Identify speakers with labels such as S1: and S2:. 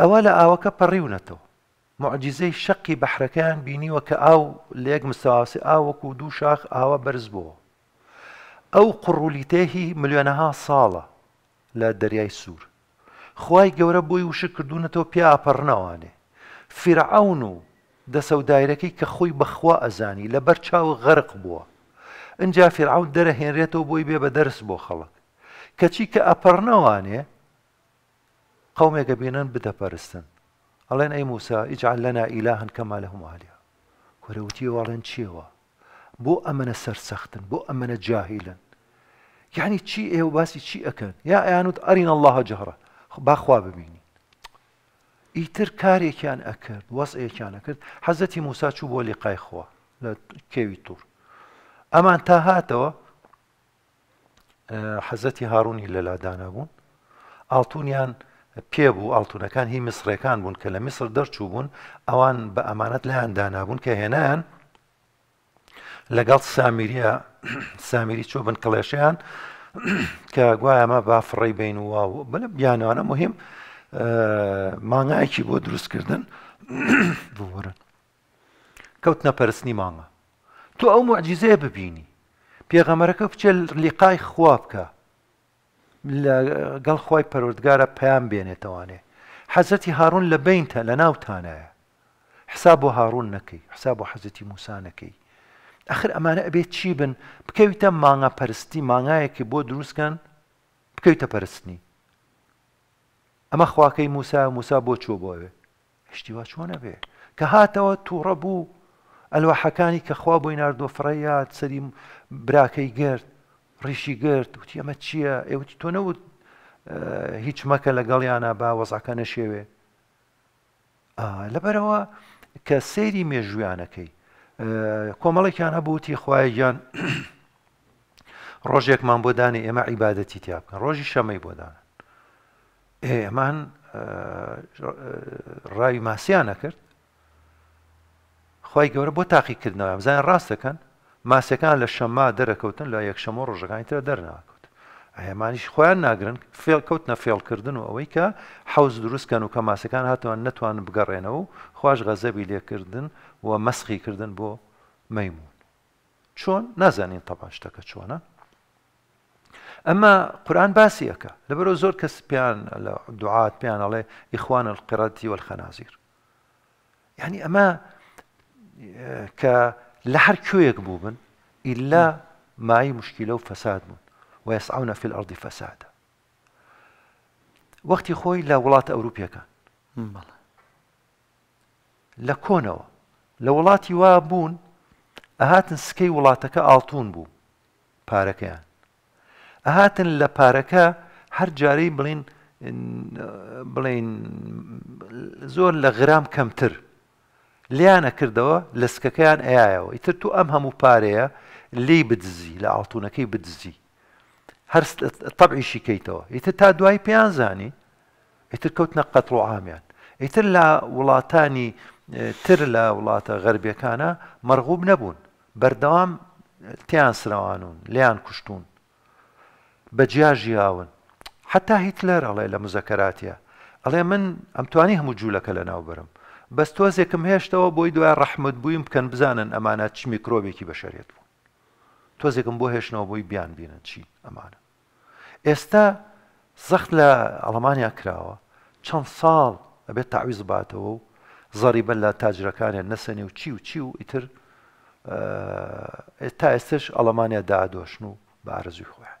S1: ئەوە لە ئاوەکە پەڕیونەتەوە معجززەی شەقی بەحرەکەیان بینیوە کە ئاو لە یەک مساواسی ئاوەکو دوو شاخ ئاوە بەرز بووە ئەو قڕولیتێهی ملیۆنەها ساڵە لە دەریای سوور خی گەورە بۆی وشە کردوونەتەوە پیاپەڕناوانێ فرعون و دەسەودایرەکەی کە خۆی بەخوا ئەزانی لە بەر چاو غەرق بووە ئەجا فرعون دەرەهێنرێتەوە بۆی بێ بە دەرس بۆ خەڵک کەچی کە ئەپەڕنەوانێ قوم يقبين بدا بارستن الله اي موسى اجعل لنا الها كما لهم الها كروتي والله تشيوا بو امن سر سختن بو امن جاهلا يعني تشي ايه وباسي تشي اكن يا ايانوت ارين الله جهره باخوا ببيني ايتر كاري كان اكر وضع كان اكر حزت موسى شو بولي قاي خوا لا كيوي تور اما انت هاتوا آه، حزتي هارون الى لا دانابون التونيان يعني پێبوو ئاڵتونەکان هی میسرەکان بوون کە لە میسر دەرچوو بوون ئەوان بە ئەمانەت لەیان دانابوون کە هێنان لەگەڵ سامیریە سامیری چۆ بن کڵێشیان کە گوایە ئەمە بافڕی بین ووا و بە بیانوانە مهم مانگایکی بۆ دروستکردن بوەرن کەوتنە پەرستنی مانگە تو ئەو معجززەیە ببینی پێغەمەرەکە بچێ لیقای خواب بکە گەڵ خۆی پەروردگارە پەیان بێنێتەوانێ حەزەتی هارون لە بینتە لە ناوتانایە حساب بۆ هارون نەکەی حساب بۆ حەزەتی موسانەکەی ئەخر ئەمانە ئەبێت چی بن بکەویتە مانگە پەرستی مانگایەکی بۆ دروستکەن بکەویتە پەرستنی ئەمە خواکەی موسا موسا بۆ چوە بۆوێ هشتیوا چۆنە بێ کە هاتەوە تووڕە بوو ئەلوەحەکانی کە خوا بۆی نردۆفرەیە سەری براکەی گرت ڕیشی گرت وتی ئەمە چییە ئێوتی تۆ نەوت هیچ مەکە لەگەڵیانە با وەزاکە نەشێوێ لەبەرەوە کە سەیری مێژویانەکەی کۆمەڵێکیان هەبووتی خوایان ڕۆژێکمان بۆدانی ئێمە عیباەتی تیا بکەن ڕۆژی شەمەی بۆدان ئێمان ڕاوی ماسییان نەکرد خی گەورە بۆ تاقیکردنەوە زان ڕاستەکەن ماسیەکان لە شەمما دەرەکەوتن لە یەکشەمە ڕۆژەکانی تر دەرناکەوت هێمانیش خۆیان ناگرن فێڵ کەوتنە فێڵکردن و ئەوەی کە حوز دروستکەن و کە ماسەکان هاتوان نتوان بگەڕێنەوە و خوۆش غەزەبی لێکردن و مەسخیکردن بۆ مەمون چۆن نازانین تەپان شتەکە چۆنە ئەمە قورآان باسیەکە لەبەرۆ زۆر کەس پێیان لە دوعات پێیان ئەڵێ ئیخوان القڕەتی وەخەنازیر یعنی ئەمە کە لحر هەر کوێیەک إلا بن ئللا مای مشکیلە و ويسعون في الأرض فسادا فی الأرضی لا وەختی أوروبيا كان لا كونوا لا کۆنەوە لە أهاتن وا بوون ئەهاتن سکەی وڵاتەکە أهاتن لا باركا ئەهاتن جاري بلين هەر جارەی بڵین بڵین غرام لیانە کردەوە لەسکەکەیان ئایەوە ئیتر تو ئەم هەموو پارەیە لی بدزی لە ئاڵتونەکەی بدزی هەر تەبعیشی کەیتەوە ئیتر تا دوای پێیان زانی ئیتر کەوتنە قەتڕ و ئامیان ئیتر لە وڵاتانی تر لە وڵاتە غەربیەکانە مەرغوب نەبوون بەردەوام تیان سرەوانون لیان کوشتون بەجیا ژیاون حتا هیتلەر ئەڵێ لە مزەکەراتە ئەڵێ من ئەمتوانی هەموو جوولەکە لە ناوبرم بەستۆزێکم هێشتەوە بۆی دوای ڕەحمد بوویم بکەن بزانن ئەمانە چ میکرۆبێکی بەشەرێت بوو تۆزێکم بۆ هێشتنەوە بۆی بیان بینن چی ئەمانە ئێستا زەخت لە ئەڵمانیا کراوە چەند ساڵ ئەبێت تاویز باتەوە و زەریبە لە تاجرەکانیان نەسەنی و چی و چی و ئیتر تا ئێستش ئەڵمانیا دادۆشن و بارزوی خۆیان.